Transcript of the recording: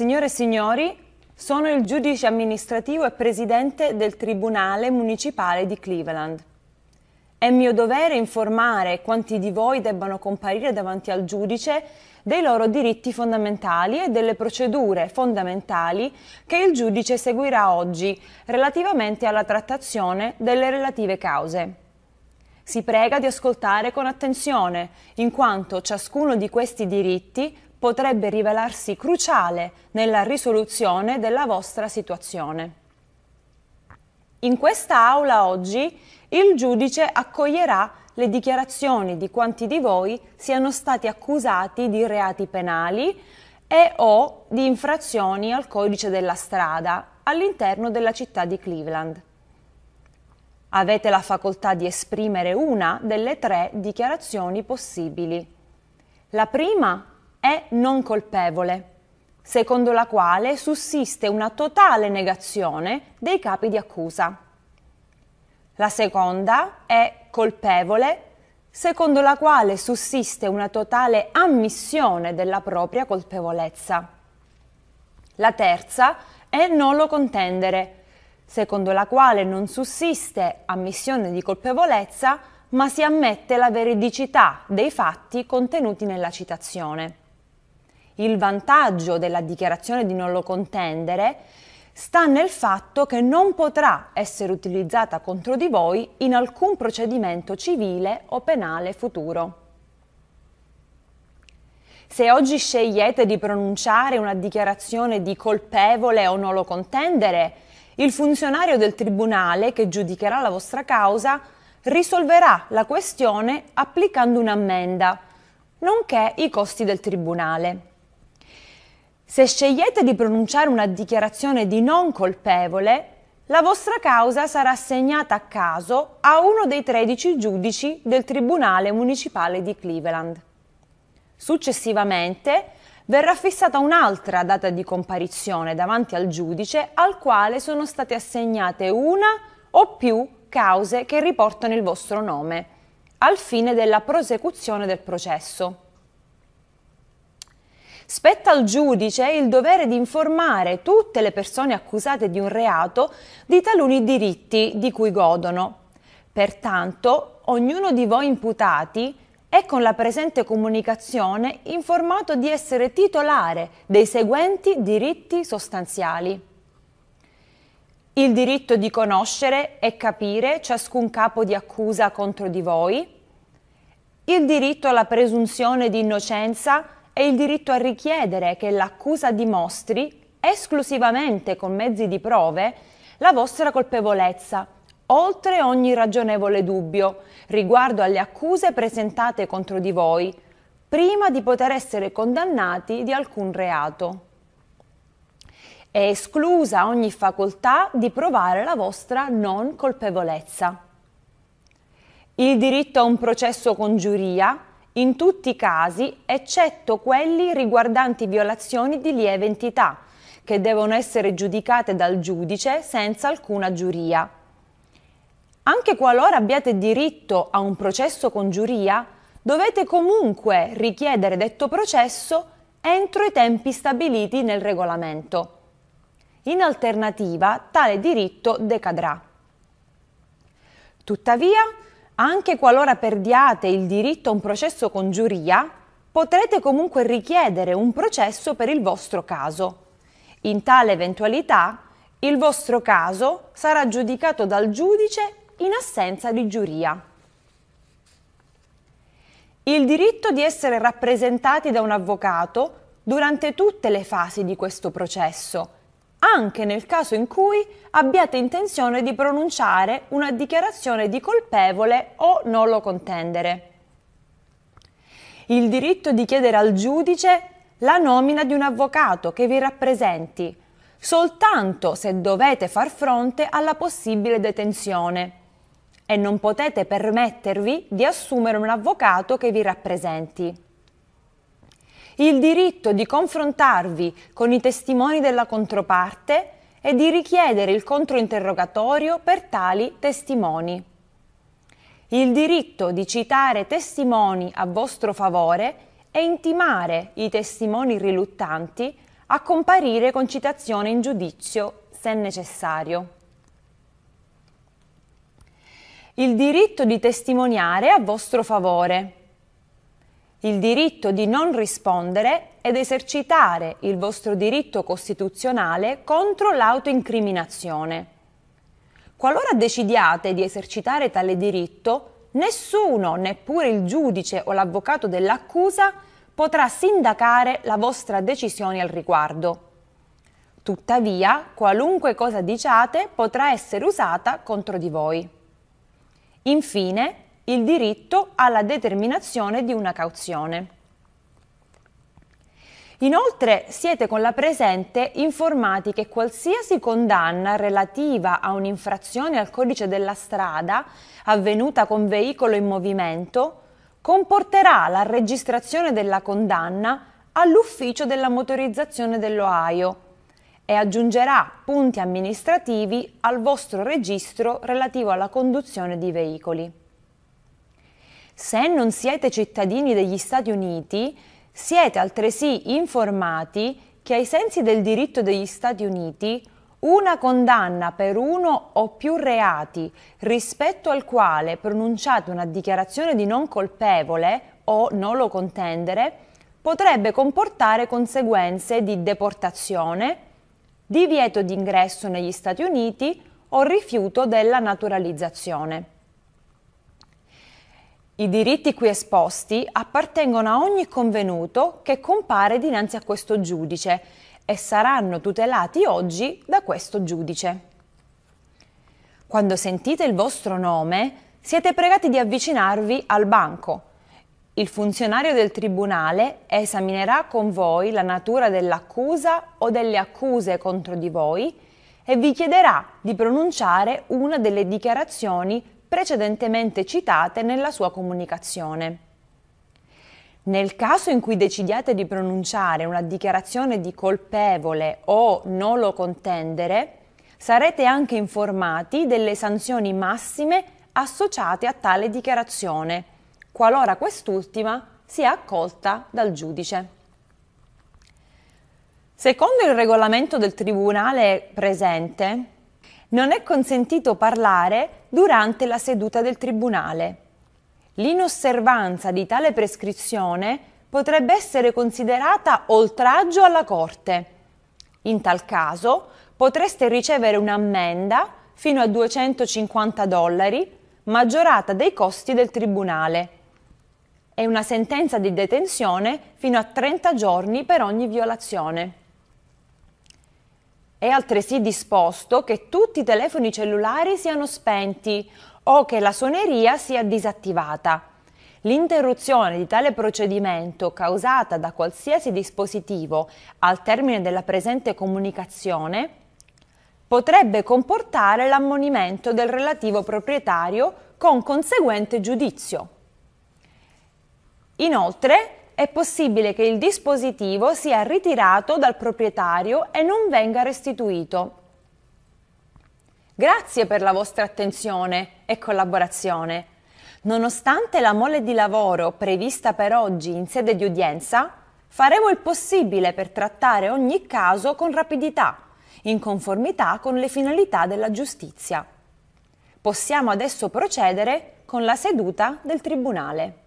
Signore e signori, sono il giudice amministrativo e presidente del Tribunale Municipale di Cleveland. È mio dovere informare quanti di voi debbano comparire davanti al giudice dei loro diritti fondamentali e delle procedure fondamentali che il giudice seguirà oggi relativamente alla trattazione delle relative cause. Si prega di ascoltare con attenzione, in quanto ciascuno di questi diritti potrebbe rivelarsi cruciale nella risoluzione della vostra situazione. In questa aula oggi il giudice accoglierà le dichiarazioni di quanti di voi siano stati accusati di reati penali e o di infrazioni al codice della strada all'interno della città di Cleveland. Avete la facoltà di esprimere una delle tre dichiarazioni possibili. La prima è non colpevole, secondo la quale sussiste una totale negazione dei capi di accusa. La seconda è colpevole, secondo la quale sussiste una totale ammissione della propria colpevolezza. La terza è non lo contendere, secondo la quale non sussiste ammissione di colpevolezza, ma si ammette la veridicità dei fatti contenuti nella citazione il vantaggio della dichiarazione di non lo contendere sta nel fatto che non potrà essere utilizzata contro di voi in alcun procedimento civile o penale futuro. Se oggi scegliete di pronunciare una dichiarazione di colpevole o non lo contendere, il funzionario del tribunale che giudicherà la vostra causa risolverà la questione applicando un'ammenda, nonché i costi del tribunale. Se scegliete di pronunciare una dichiarazione di non colpevole, la vostra causa sarà assegnata a caso a uno dei 13 giudici del Tribunale Municipale di Cleveland. Successivamente verrà fissata un'altra data di comparizione davanti al giudice al quale sono state assegnate una o più cause che riportano il vostro nome, al fine della prosecuzione del processo spetta al giudice il dovere di informare tutte le persone accusate di un reato di taluni diritti di cui godono. Pertanto, ognuno di voi imputati è con la presente comunicazione informato di essere titolare dei seguenti diritti sostanziali. Il diritto di conoscere e capire ciascun capo di accusa contro di voi. Il diritto alla presunzione di innocenza e il diritto a richiedere che l'accusa dimostri, esclusivamente con mezzi di prove, la vostra colpevolezza, oltre ogni ragionevole dubbio riguardo alle accuse presentate contro di voi, prima di poter essere condannati di alcun reato. È esclusa ogni facoltà di provare la vostra non colpevolezza. Il diritto a un processo con giuria in tutti i casi eccetto quelli riguardanti violazioni di lieve entità, che devono essere giudicate dal giudice senza alcuna giuria. Anche qualora abbiate diritto a un processo con giuria, dovete comunque richiedere detto processo entro i tempi stabiliti nel regolamento. In alternativa, tale diritto decadrà. Tuttavia, anche qualora perdiate il diritto a un processo con giuria, potrete comunque richiedere un processo per il vostro caso. In tale eventualità, il vostro caso sarà giudicato dal giudice in assenza di giuria. Il diritto di essere rappresentati da un avvocato durante tutte le fasi di questo processo – anche nel caso in cui abbiate intenzione di pronunciare una dichiarazione di colpevole o non lo contendere. Il diritto di chiedere al giudice la nomina di un avvocato che vi rappresenti, soltanto se dovete far fronte alla possibile detenzione e non potete permettervi di assumere un avvocato che vi rappresenti il diritto di confrontarvi con i testimoni della controparte e di richiedere il controinterrogatorio per tali testimoni. Il diritto di citare testimoni a vostro favore e intimare i testimoni riluttanti a comparire con citazione in giudizio, se necessario. Il diritto di testimoniare a vostro favore il diritto di non rispondere ed esercitare il vostro diritto costituzionale contro l'autoincriminazione. Qualora decidiate di esercitare tale diritto, nessuno, neppure il giudice o l'avvocato dell'accusa, potrà sindacare la vostra decisione al riguardo. Tuttavia, qualunque cosa diciate potrà essere usata contro di voi. Infine, il diritto alla determinazione di una cauzione. Inoltre siete con la presente informati che qualsiasi condanna relativa a un'infrazione al codice della strada avvenuta con veicolo in movimento comporterà la registrazione della condanna all'ufficio della motorizzazione dell'Ohio e aggiungerà punti amministrativi al vostro registro relativo alla conduzione di veicoli. Se non siete cittadini degli Stati Uniti, siete altresì informati che ai sensi del diritto degli Stati Uniti una condanna per uno o più reati rispetto al quale pronunciate una dichiarazione di non colpevole o non lo contendere potrebbe comportare conseguenze di deportazione, divieto d'ingresso negli Stati Uniti o rifiuto della naturalizzazione. I diritti qui esposti appartengono a ogni convenuto che compare dinanzi a questo giudice e saranno tutelati oggi da questo giudice. Quando sentite il vostro nome, siete pregati di avvicinarvi al banco. Il funzionario del tribunale esaminerà con voi la natura dell'accusa o delle accuse contro di voi e vi chiederà di pronunciare una delle dichiarazioni precedentemente citate nella sua comunicazione. Nel caso in cui decidiate di pronunciare una dichiarazione di colpevole o non lo contendere, sarete anche informati delle sanzioni massime associate a tale dichiarazione, qualora quest'ultima sia accolta dal giudice. Secondo il regolamento del Tribunale presente, non è consentito parlare durante la seduta del Tribunale. L'inosservanza di tale prescrizione potrebbe essere considerata oltraggio alla Corte. In tal caso potreste ricevere un'ammenda fino a 250 dollari maggiorata dei costi del Tribunale e una sentenza di detenzione fino a 30 giorni per ogni violazione. È altresì disposto che tutti i telefoni cellulari siano spenti o che la suoneria sia disattivata. L'interruzione di tale procedimento causata da qualsiasi dispositivo al termine della presente comunicazione potrebbe comportare l'ammonimento del relativo proprietario con conseguente giudizio. Inoltre, è possibile che il dispositivo sia ritirato dal proprietario e non venga restituito. Grazie per la vostra attenzione e collaborazione. Nonostante la mole di lavoro prevista per oggi in sede di udienza, faremo il possibile per trattare ogni caso con rapidità, in conformità con le finalità della giustizia. Possiamo adesso procedere con la seduta del Tribunale.